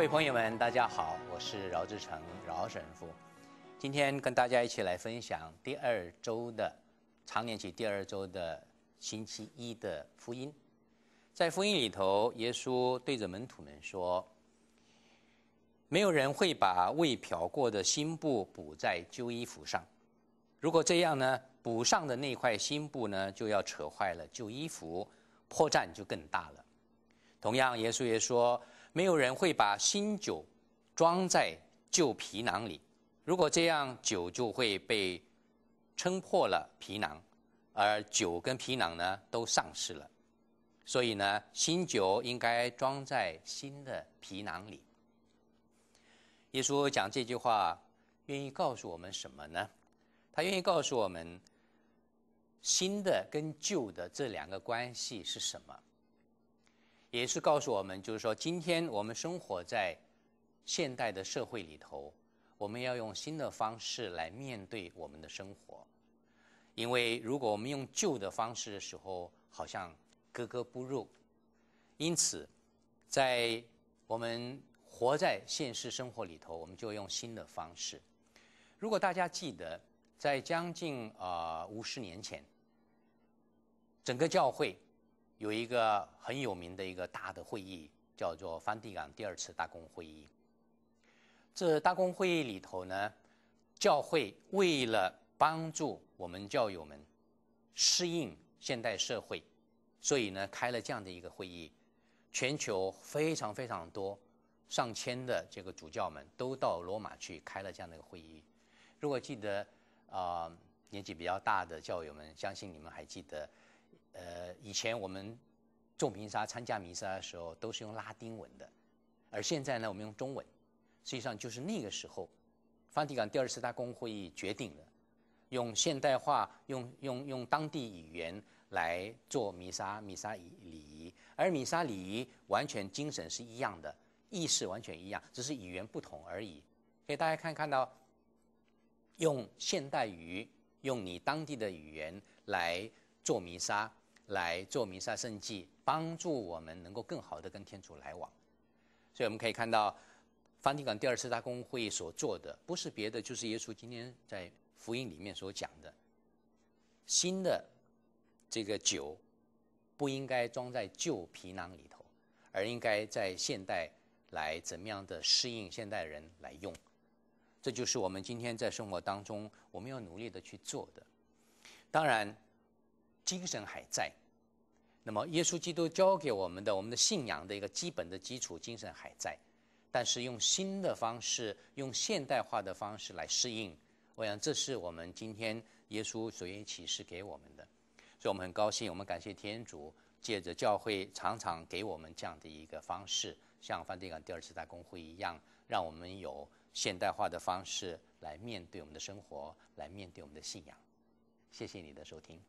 各位朋友们，大家好，我是饶志成饶神父。今天跟大家一起来分享第二周的常年期第二周的星期一的福音。在福音里头，耶稣对着门徒们说：“没有人会把未漂过的新布补在旧衣服上。如果这样呢，补上的那块新布呢，就要扯坏了旧衣服，破绽就更大了。同样，耶稣也说。”没有人会把新酒装在旧皮囊里，如果这样，酒就会被撑破了皮囊，而酒跟皮囊呢都丧失了。所以呢，新酒应该装在新的皮囊里。耶稣讲这句话，愿意告诉我们什么呢？他愿意告诉我们新的跟旧的这两个关系是什么？也是告诉我们，就是说，今天我们生活在现代的社会里头，我们要用新的方式来面对我们的生活。因为如果我们用旧的方式的时候，好像格格不入。因此，在我们活在现实生活里头，我们就用新的方式。如果大家记得，在将近啊五十年前，整个教会。有一个很有名的一个大的会议，叫做梵蒂冈第二次大公会议。这大公会议里头呢，教会为了帮助我们教友们适应现代社会，所以呢开了这样的一个会议。全球非常非常多，上千的这个主教们都到罗马去开了这样的一个会议。如果记得啊年纪比较大的教友们，相信你们还记得。呃，以前我们做弥撒、参加弥撒的时候都是用拉丁文的，而现在呢，我们用中文。实际上就是那个时候，梵蒂冈第二次大公会议决定了用现代化、用用用当地语言来做弥撒、弥撒礼仪。而弥撒礼仪完全精神是一样的，意识完全一样，只是语言不同而已。所以大家看看到用现代语、用你当地的语言来做弥撒。来做弥撒圣祭，帮助我们能够更好的跟天主来往，所以我们可以看到梵蒂冈第二次大公会议所做的，不是别的，就是耶稣今天在福音里面所讲的，新的这个酒不应该装在旧皮囊里头，而应该在现代来怎么样的适应现代人来用，这就是我们今天在生活当中我们要努力的去做的，当然。精神还在，那么耶稣基督教给我们的，我们的信仰的一个基本的基础，精神还在，但是用新的方式，用现代化的方式来适应，我想这是我们今天耶稣所启示给我们的，所以我们很高兴，我们感谢天主借着教会常常给我们这样的一个方式，像梵蒂冈第二次大公会一样，让我们有现代化的方式来面对我们的生活，来面对我们的信仰。谢谢你的收听。